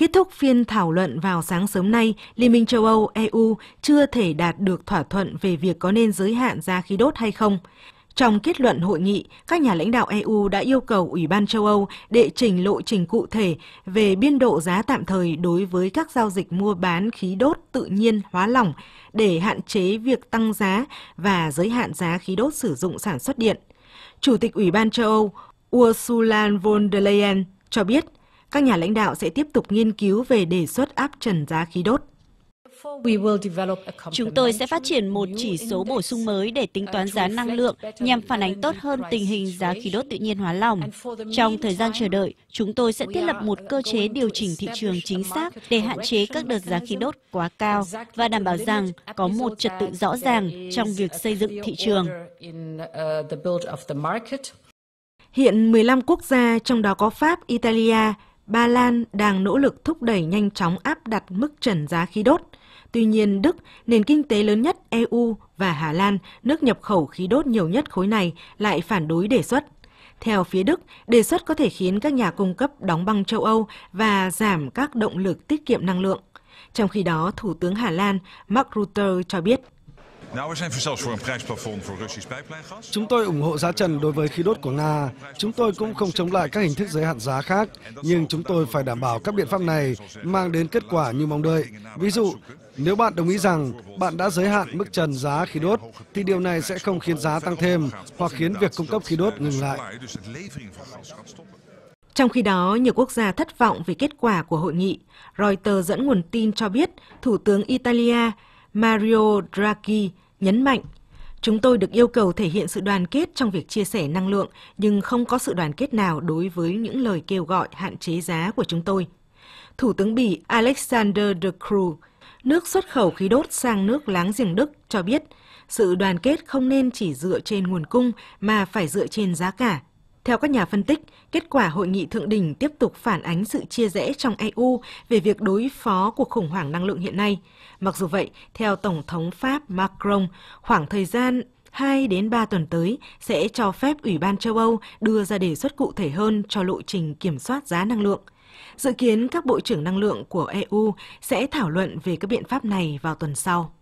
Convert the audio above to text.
Kết thúc phiên thảo luận vào sáng sớm nay, Liên minh châu Âu EU chưa thể đạt được thỏa thuận về việc có nên giới hạn giá khí đốt hay không. Trong kết luận hội nghị, các nhà lãnh đạo EU đã yêu cầu Ủy ban châu Âu đệ trình lộ trình cụ thể về biên độ giá tạm thời đối với các giao dịch mua bán khí đốt tự nhiên hóa lỏng để hạn chế việc tăng giá và giới hạn giá khí đốt sử dụng sản xuất điện. Chủ tịch Ủy ban châu Âu Ursula von der Leyen cho biết các nhà lãnh đạo sẽ tiếp tục nghiên cứu về đề xuất áp trần giá khí đốt. Chúng tôi sẽ phát triển một chỉ số bổ sung mới để tính toán giá năng lượng nhằm phản ánh tốt hơn tình hình giá khí đốt tự nhiên hóa lỏng. Trong thời gian chờ đợi, chúng tôi sẽ thiết lập một cơ chế điều chỉnh thị trường chính xác để hạn chế các đợt giá khí đốt quá cao và đảm bảo rằng có một trật tự rõ ràng trong việc xây dựng thị trường. Hiện 15 quốc gia, trong đó có Pháp, Italia, Ba Lan đang nỗ lực thúc đẩy nhanh chóng áp đặt mức trần giá khí đốt. Tuy nhiên, Đức, nền kinh tế lớn nhất EU và Hà Lan, nước nhập khẩu khí đốt nhiều nhất khối này, lại phản đối đề xuất. Theo phía Đức, đề xuất có thể khiến các nhà cung cấp đóng băng châu Âu và giảm các động lực tiết kiệm năng lượng. Trong khi đó, Thủ tướng Hà Lan Mark Rutte cho biết Chúng tôi ủng hộ giá trần đối với khí đốt của Nga. Chúng tôi cũng không chống lại các hình thức giới hạn giá khác, nhưng chúng tôi phải đảm bảo các biện pháp này mang đến kết quả như mong đợi. Ví dụ, nếu bạn đồng ý rằng bạn đã giới hạn mức trần giá khí đốt, thì điều này sẽ không khiến giá tăng thêm hoặc khiến việc cung cấp khí đốt ngừng lại. Trong khi đó, nhiều quốc gia thất vọng về kết quả của hội nghị. Reuters dẫn nguồn tin cho biết Thủ tướng Italia Mario Draghi nhấn mạnh, chúng tôi được yêu cầu thể hiện sự đoàn kết trong việc chia sẻ năng lượng, nhưng không có sự đoàn kết nào đối với những lời kêu gọi hạn chế giá của chúng tôi. Thủ tướng Bỉ Alexander De Croo, nước xuất khẩu khí đốt sang nước láng giềng Đức cho biết, sự đoàn kết không nên chỉ dựa trên nguồn cung mà phải dựa trên giá cả. Theo các nhà phân tích, kết quả hội nghị thượng đỉnh tiếp tục phản ánh sự chia rẽ trong EU về việc đối phó cuộc khủng hoảng năng lượng hiện nay. Mặc dù vậy, theo Tổng thống Pháp Macron, khoảng thời gian 2 đến 3 tuần tới sẽ cho phép Ủy ban châu Âu đưa ra đề xuất cụ thể hơn cho lộ trình kiểm soát giá năng lượng. Dự kiến các bộ trưởng năng lượng của EU sẽ thảo luận về các biện pháp này vào tuần sau.